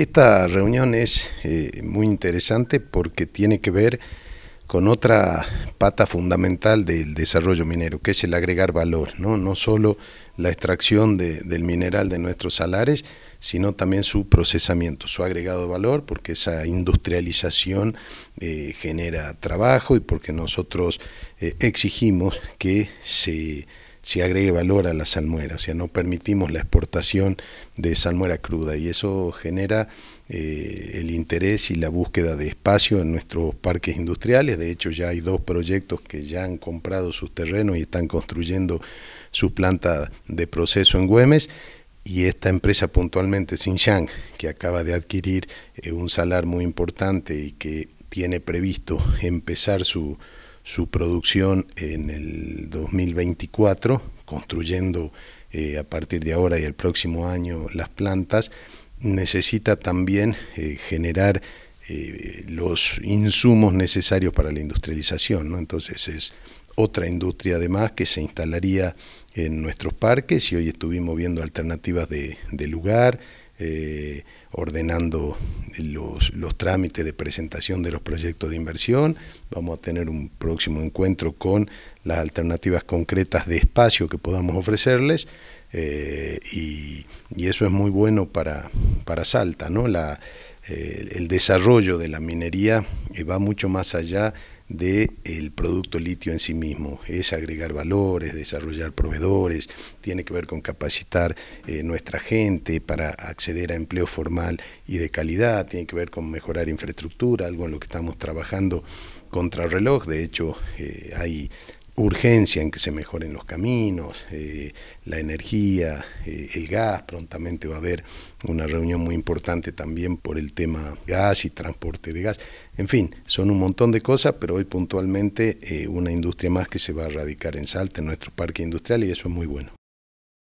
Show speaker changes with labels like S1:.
S1: Esta reunión es eh, muy interesante porque tiene que ver con otra pata fundamental del desarrollo minero, que es el agregar valor, no, solo la extracción del mineral de nuestros salares, sino también su procesamiento, su agregado valor, porque esa industrialización eh, genera trabajo y porque nosotros eh, exigimos que se se agregue valor a la salmuera, o sea, no permitimos la exportación de salmuera cruda y eso genera eh, el interés y la búsqueda de espacio en nuestros parques industriales. De hecho, ya hay dos proyectos que ya han comprado sus terrenos y están construyendo su planta de proceso en Güemes y esta empresa puntualmente, Xinjiang, que acaba de adquirir eh, un salar muy importante y que tiene previsto empezar su, su producción en el 2024, construyendo eh, a partir de ahora y el próximo año las plantas, necesita también eh, generar eh, los insumos necesarios para la industrialización. ¿no? Entonces es otra industria además que se instalaría en nuestros parques y hoy estuvimos viendo alternativas de, lugar, eh, ordenando los, trámites de presentación de los proyectos de inversión. Vamos a tener un próximo encuentro con las alternativas concretas de espacio que podamos ofrecerles eh, y, eso es muy bueno para, para Salta, ¿no? La, eh, el desarrollo de la minería va mucho más allá del el producto litio en sí mismo. Es agregar valores, desarrollar proveedores, tiene que ver con capacitar eh, nuestra gente para acceder a empleo formal y de calidad, tiene que ver con mejorar infraestructura, algo en lo que estamos trabajando contra reloj, De hecho, eh, hay urgencia en que se mejoren los caminos, eh, la energía, eh, el gas. Prontamente va a haber una reunión muy importante también por el tema gas y transporte de gas. En fin, son un montón de cosas, pero hoy puntualmente eh, una industria más que se va a radicar en Salta, en nuestro parque industrial, y eso es muy bueno.